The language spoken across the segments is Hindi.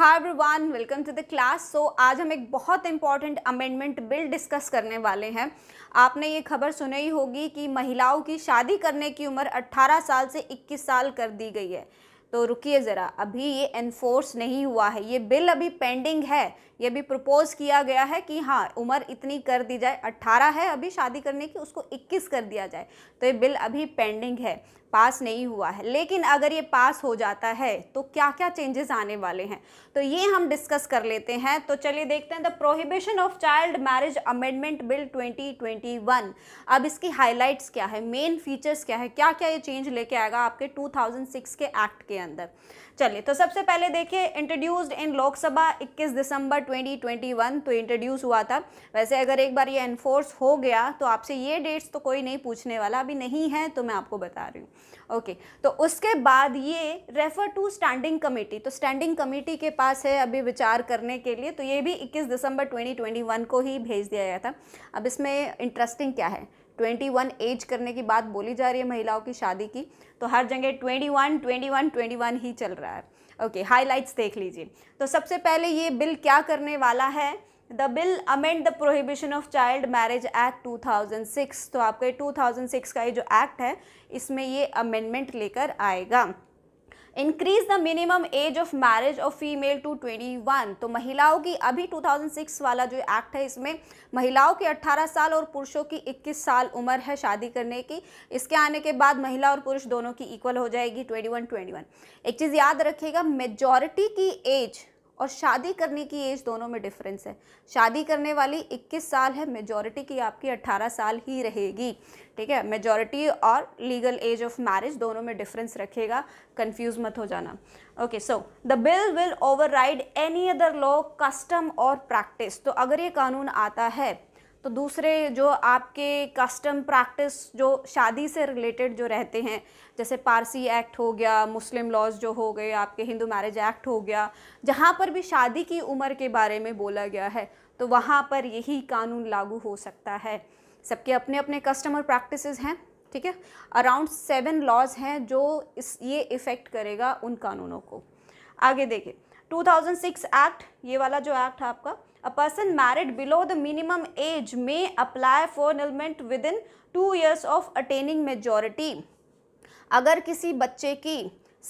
hi everyone welcome to the class so आज हम एक बहुत इम्पॉर्टेंट अमेंडमेंट बिल डिस्कस करने वाले हैं आपने ये खबर सुनी होगी कि महिलाओं की शादी करने की उम्र 18 साल से 21 साल कर दी गई है तो रुकिए ज़रा अभी ये एनफोर्स नहीं हुआ है ये बिल अभी पेंडिंग है ये भी प्रपोज़ किया गया है कि हाँ उम्र इतनी कर दी जाए 18 है अभी शादी करने की उसको 21 कर दिया जाए तो ये बिल अभी पेंडिंग है पास नहीं हुआ है लेकिन अगर ये पास हो जाता है तो क्या क्या चेंजेस आने वाले हैं तो ये हम डिस्कस कर लेते हैं तो चलिए देखते हैं the prohibition of child marriage amendment bill 2021 अब इसकी हाइलाइट्स क्या है मेन फीचर्स क्या है क्या क्या ये चेंज लेके आएगा आपके 2006 के एक्ट के अंदर चलिए तो सबसे पहले देखिए इंट्रोड्यूस्ड इन लोकसभा 21 दिसंबर 2021 तो इंट्रोड्यूस हुआ था वैसे अगर एक बार ये एनफोर्स हो गया तो आपसे ये डेट्स तो कोई नहीं पूछने वाला अभी नहीं है तो मैं आपको बता रही हूँ ओके तो उसके बाद ये रेफर टू स्टैंडिंग कमेटी तो स्टैंडिंग कमेटी के पास है अभी विचार करने के लिए तो ये भी इक्कीस दिसंबर ट्वेंटी को ही भेज दिया गया था अब इसमें इंटरेस्टिंग क्या है ट्वेंटी वन एज करने की बात बोली जा रही है महिलाओं की शादी की तो हर जगह twenty one twenty one twenty one ही चल रहा है ओके हाइलाइट्स देख लीजिए तो सबसे पहले ये बिल क्या करने वाला है the bill amend the prohibition of child marriage act 2006 तो आपका 2006 का ये जो एक्ट है इसमें ये अमेंडमेंट लेकर आएगा increase the minimum age of marriage of female to 21 तो महिलाओं की अभी 2006 वाला जो एक्ट है इसमें महिलाओं की 18 साल और पुरुषों की 21 साल उम्र है शादी करने की इसके आने के बाद महिला और पुरुष दोनों की इक्वल हो जाएगी 21 21 एक चीज़ याद रखिएगा मेजॉरिटी की एज और शादी करने की एज दोनों में डिफरेंस है शादी करने वाली 21 साल है मेजॉरिटी की आपकी 18 साल ही रहेगी ठीक है मेजॉरिटी और लीगल एज ऑफ मैरिज दोनों में डिफरेंस रखेगा कंफ्यूज मत हो जाना okay so the bill will override any other law custom और प्रैक्टिस तो अगर ये कानून आता है तो दूसरे जो आपके कस्टम प्रैक्टिस जो शादी से रिलेटेड जो रहते हैं जैसे पारसी एक्ट हो गया मुस्लिम लॉज जो हो गए आपके हिंदू मैरिज एक्ट हो गया जहाँ पर भी शादी की उम्र के बारे में बोला गया है तो वहाँ पर यही कानून लागू हो सकता है सबके अपने अपने कस्टमर प्रैक्टिस हैं ठीक है अराउंड सेवन लॉज हैं जो इस ये इफ़ेक्ट करेगा उन कानूनों को आगे देखें 2006 एक्ट ये वाला जो एक्ट है आपका a person married below the minimum age में apply for annulment within two years of attaining majority अगर किसी बच्चे की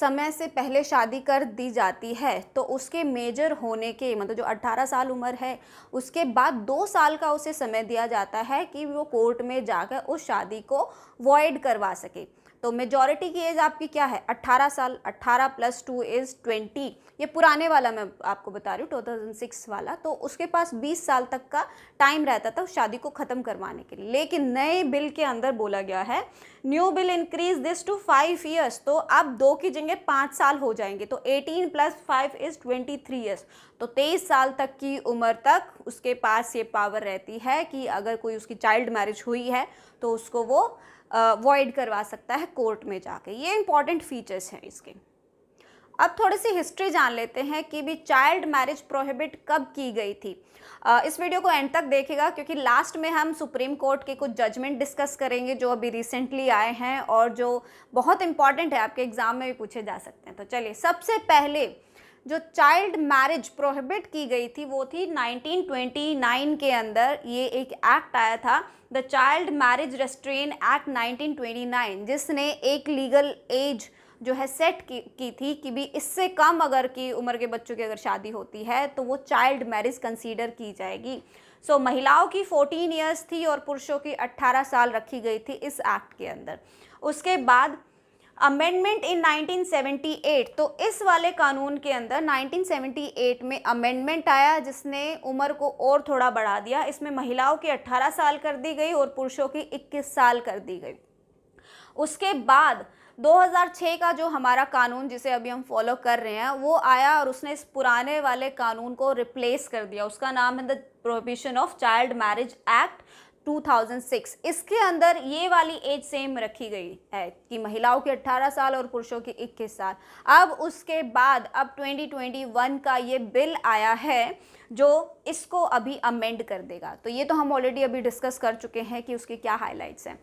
समय से पहले शादी कर दी जाती है तो उसके मेजर होने के मतलब जो 18 साल उम्र है उसके बाद दो साल का उसे समय दिया जाता है कि वो कोर्ट में जाकर उस शादी को वॉइड करवा सके तो मेजॉरिटी की एज आपकी क्या है 18 साल 18 प्लस टू इज़ 20 ये पुराने वाला मैं आपको बता रही हूँ 2006 वाला तो उसके पास 20 साल तक का टाइम रहता था शादी को ख़त्म करवाने के लिए लेकिन नए बिल के अंदर बोला गया है new bill increase this to five years तो अब दो की जगह पाँच साल हो जाएंगे तो eighteen plus five is twenty three years तो तेईस साल तक की उम्र तक उसके पास ये पावर रहती है कि अगर कोई उसकी चाइल्ड मैरिज हुई है तो उसको वो वॉइड करवा सकता है कोर्ट में जाके ये इंपॉर्टेंट फीचर्स हैं इसके अब थोड़ी सी हिस्ट्री जान लेते हैं कि भी चाइल्ड मैरिज प्रोहिबिट कब की गई थी इस वीडियो को एंड तक देखेगा क्योंकि लास्ट में हम सुप्रीम कोर्ट के कुछ जजमेंट डिस्कस करेंगे जो अभी रिसेंटली आए हैं और जो बहुत इंपॉर्टेंट है आपके एग्ज़ाम में भी पूछे जा सकते हैं तो चलिए सबसे पहले जो चाइल्ड मैरिज प्रोहिबिट की गई थी वो थी 1929 के अंदर ये एक एक्ट आया था the child marriage restraint act 1929 जिसने एक लीगल एज जो है सेट की, की थी कि भी इससे कम अगर की उम्र के बच्चों की अगर शादी होती है तो वो चाइल्ड मैरिज कंसीडर की जाएगी सो so, महिलाओं की 14 इयर्स थी और पुरुषों की 18 साल रखी गई थी इस एक्ट के अंदर उसके बाद अमेंडमेंट इन 1978 तो इस वाले कानून के अंदर 1978 में अमेंडमेंट आया जिसने उम्र को और थोड़ा बढ़ा दिया इसमें महिलाओं की 18 साल कर दी गई और पुरुषों की 21 साल कर दी गई उसके बाद 2006 का जो हमारा कानून जिसे अभी हम फॉलो कर रहे हैं वो आया और उसने इस पुराने वाले कानून को रिप्लेस कर दिया उसका नाम है the prohibition of child marriage act 2006 इसके अंदर ये वाली एज सेम रखी गई है कि महिलाओं की 18 साल और पुरुषों की 21 साल अब उसके बाद अब 2021 का ये बिल आया है जो इसको अभी अमेंड कर देगा तो ये तो हम ऑलरेडी अभी डिस्कस कर चुके हैं कि उसके क्या हाइलाइट्स हैं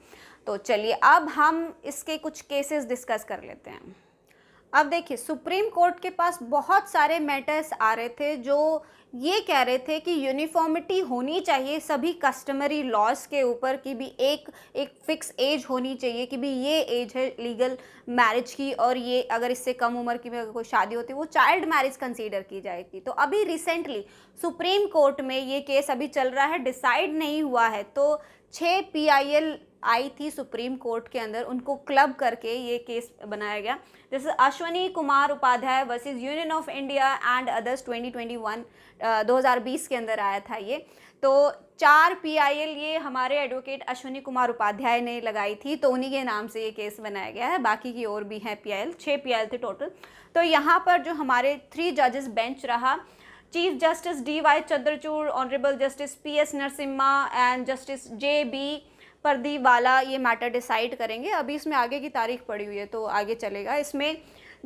तो चलिए अब हम इसके कुछ केसेस डिस्कस कर लेते हैं अब देखिए सुप्रीम कोर्ट के पास बहुत सारे मैटर्स आ रहे थे जो ये कह रहे थे कि यूनिफॉर्मिटी होनी चाहिए सभी कस्टमरी लॉज के ऊपर कि भी एक एक फिक्स एज होनी चाहिए कि भी ये एज है लीगल मैरिज की और ये अगर इससे कम उम्र की कोई शादी होती है वो चाइल्ड मैरिज कंसीडर की जाएगी तो अभी रिसेंटली सुप्रीम कोर्ट में ये केस अभी चल रहा है डिसाइड नहीं हुआ है तो छः पी आई एल आई थी सुप्रीम कोर्ट के अंदर उनको क्लब करके ये केस बनाया गया जैसे Ashwini Kumar Upadhyay versus union of India and others 2021 बीस के अंदर आया था ये तो चार पीआईएल ये हमारे एडवोकेट अश्वनी कुमार उपाध्याय ने लगाई थी तो उन्हीं के नाम से ये केस बनाया गया है बाकी की और भी हैं पीआईएल छः एल थे टोटल तो यहाँ पर जो हमारे थ्री जजेस बेंच रहा chief justice D Y Chandrachud honourable justice P S Narasimha and justice J B Pardiwala ये मैटर डिसाइड करेंगे अभी इसमें आगे की तारीख पड़ी हुई है तो आगे चलेगा इसमें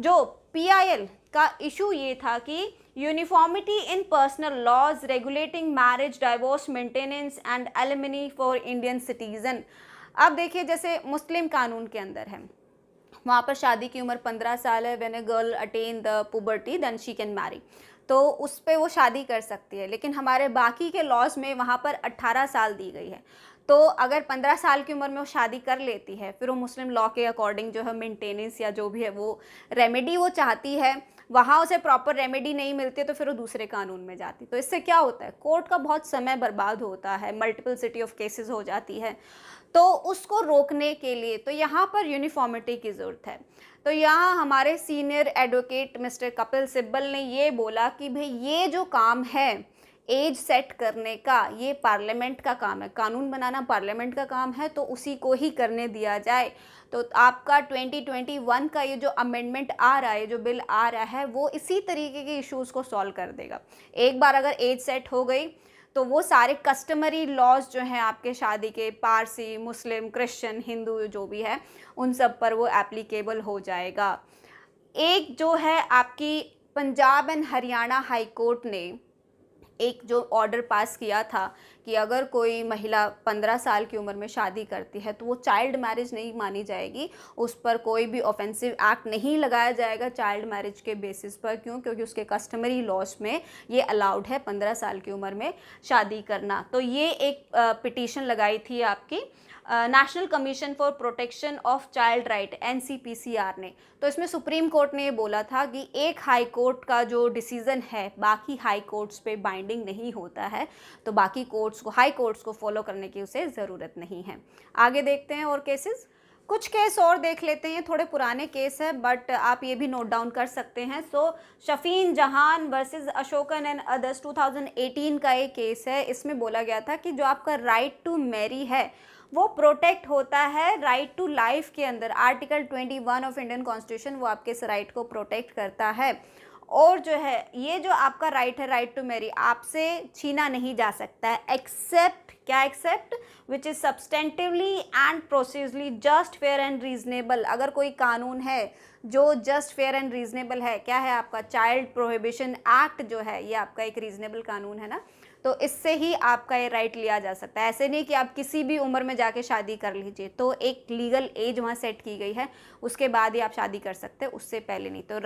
जो पीआईएल का इशू ये था कि uniformity in personal laws regulating marriage divorce maintenance and alimony for Indian citizen अब देखिए जैसे मुस्लिम कानून के अंदर है वहाँ पर शादी की उम्र पंद्रह साल है when a girl attain the puberty then she can marry तो उस पर वो शादी कर सकती है लेकिन हमारे बाकी के लॉज में वहाँ पर अट्ठारह साल दी गई है तो अगर पंद्रह साल की उम्र में वो शादी कर लेती है फिर वो मुस्लिम लॉ के अकॉर्डिंग जो है मेंटेनेंस या जो भी है वो रेमेडी वो चाहती है वहाँ उसे प्रॉपर रेमेडी नहीं मिलती तो फिर वो दूसरे कानून में जाती तो इससे क्या होता है कोर्ट का बहुत समय बर्बाद होता है मल्टीपल सिटी ऑफ केसेस हो जाती है तो उसको रोकने के लिए तो यहाँ पर यूनिफॉर्मिटी की ज़रूरत है तो यहाँ हमारे senior advocate mister Kapil Sibal ने ये बोला कि भाई ये जो काम है एज सेट करने का ये पार्लियामेंट का काम है कानून बनाना पार्लियामेंट का काम है तो उसी को ही करने दिया जाए तो आपका 2021 का ये जो अमेंडमेंट आ रहा है जो बिल आ रहा है वो इसी तरीके के इश्यूज़ को सॉल्व कर देगा एक बार अगर एज सेट हो गई तो वो सारे कस्टमरी लॉज जो हैं आपके शादी के पारसी मुस्लिम क्रिश्चियन हिंदू जो भी है उन सब पर वो एप्लीकेबल हो जाएगा एक जो है आपकी Punjab and Haryana high court ने एक जो ऑर्डर पास किया था कि अगर कोई महिला पंद्रह साल की उम्र में शादी करती है तो वो चाइल्ड मैरिज नहीं मानी जाएगी उस पर कोई भी ऑफेंसिव एक्ट नहीं लगाया जाएगा चाइल्ड मैरिज के बेसिस पर क्यों क्योंकि उसके कस्टमरी लॉस में ये अलाउड है पंद्रह साल की उम्र में शादी करना तो ये एक पिटिशन लगाई थी आपकी national commission for protection of child right एन ने तो इसमें सुप्रीम कोर्ट ने ये बोला था कि एक हाई कोर्ट का जो डिसीज़न है बाकी हाई कोर्ट्स पे बाइंड बाइंडिंग नहीं होता है तो बाकी कोर्ट्स को हाई कोर्ट्स को फॉलो करने की उसे ज़रूरत नहीं है आगे देखते हैं और केसेस कुछ केस और देख लेते हैं थोड़े पुराने केस है बट आप ये भी नोट डाउन कर सकते हैं so so, Shafin Jahan versus Asokan and others 2018 का एक केस है इसमें बोला गया था कि जो आपका राइट टू मैरी है वो प्रोटेक्ट होता है राइट टू लाइफ के अंदर आर्टिकल 21 ऑफ इंडियन कॉन्स्टिट्यूशन वो आपके इस राइट को प्रोटेक्ट करता है और जो है ये जो आपका राइट है राइट टू मैरी आपसे छीना नहीं जा सकता है एक्सेप्ट क्या except which is substantively and procedurally just fair and reasonable अगर कोई कानून है जो जस्ट फेयर एंड रीजनेबल है क्या है आपका चाइल्ड प्रोहिबिशन एक्ट जो है ये आपका एक रीजनेबल कानून है ना तो इससे ही आपका ये राइट लिया जा सकता है ऐसे नहीं कि आप किसी भी उम्र में जाके शादी कर लीजिए तो एक लीगल एज वहाँ सेट की गई है उसके बाद ही आप शादी कर सकते हैं उससे पहले नहीं तो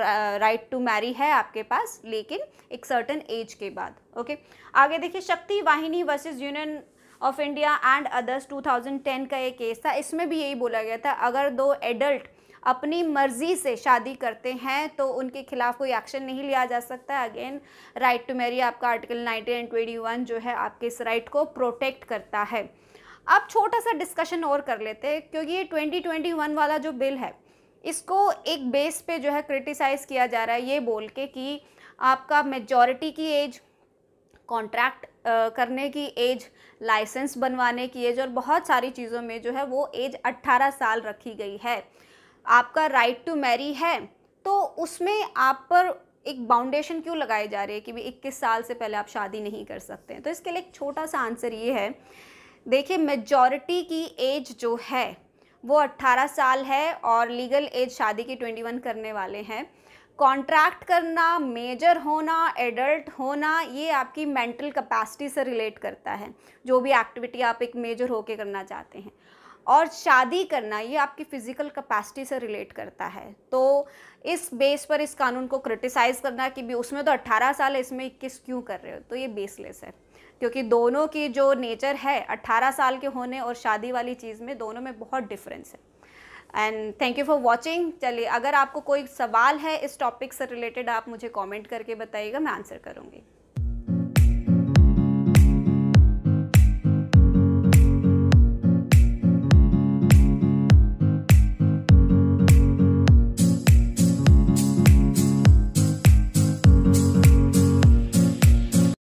राइट टू मैरी है आपके पास लेकिन एक सर्टन एज के बाद ओके आगे देखिए Shakti Vahini versus union of India and others 2010 का एक केस था इसमें भी यही बोला गया था अगर दो एडल्ट अपनी मर्ज़ी से शादी करते हैं तो उनके खिलाफ कोई एक्शन नहीं लिया जा सकता अगेन राइट टू मैरी आपका article nineteen and twenty one जो है आपके इस राइट को प्रोटेक्ट करता है अब छोटा सा डिस्कशन और कर लेते हैं क्योंकि ये ट्वेंटी ट्वेंटी वन वाला जो बिल है इसको एक बेस पे जो है क्रिटिसाइज़ किया जा रहा है ये बोल के कि आपका मेजॉरिटी की एज कॉन्ट्रैक्ट करने की एज लाइसेंस बनवाने की एज और बहुत सारी चीज़ों में जो है वो एज 18 साल रखी गई है आपका राइट टू मैरी है तो उसमें आप पर एक बाउंडेशन क्यों लगाई जा रही है कि भाई इक्कीस साल से पहले आप शादी नहीं कर सकते हैं तो इसके लिए एक छोटा सा आंसर ये है देखिए मेजॉरिटी की एज जो है वो 18 साल है और लीगल एज शादी की 21 करने वाले हैं कॉन्ट्रैक्ट करना मेजर होना एडल्ट होना ये आपकी मेंटल कैपेसिटी से रिलेट करता है जो भी एक्टिविटी आप एक मेजर होके करना चाहते हैं और शादी करना ये आपकी फ़िज़िकल कैपेसिटी से रिलेट करता है तो इस बेस पर इस कानून को क्रिटिसाइज़ करना कि भी उसमें तो 18 साल है इसमें 21 क्यों कर रहे हो तो ये बेसलेस है क्योंकि दोनों की जो नेचर है 18 साल के होने और शादी वाली चीज़ में दोनों में बहुत डिफरेंस है and thank you for watching चलिए अगर आपको कोई सवाल है इस टॉपिक से रिलेटेड आप मुझे कॉमेंट करके बताइएगा मैं आंसर करूँगी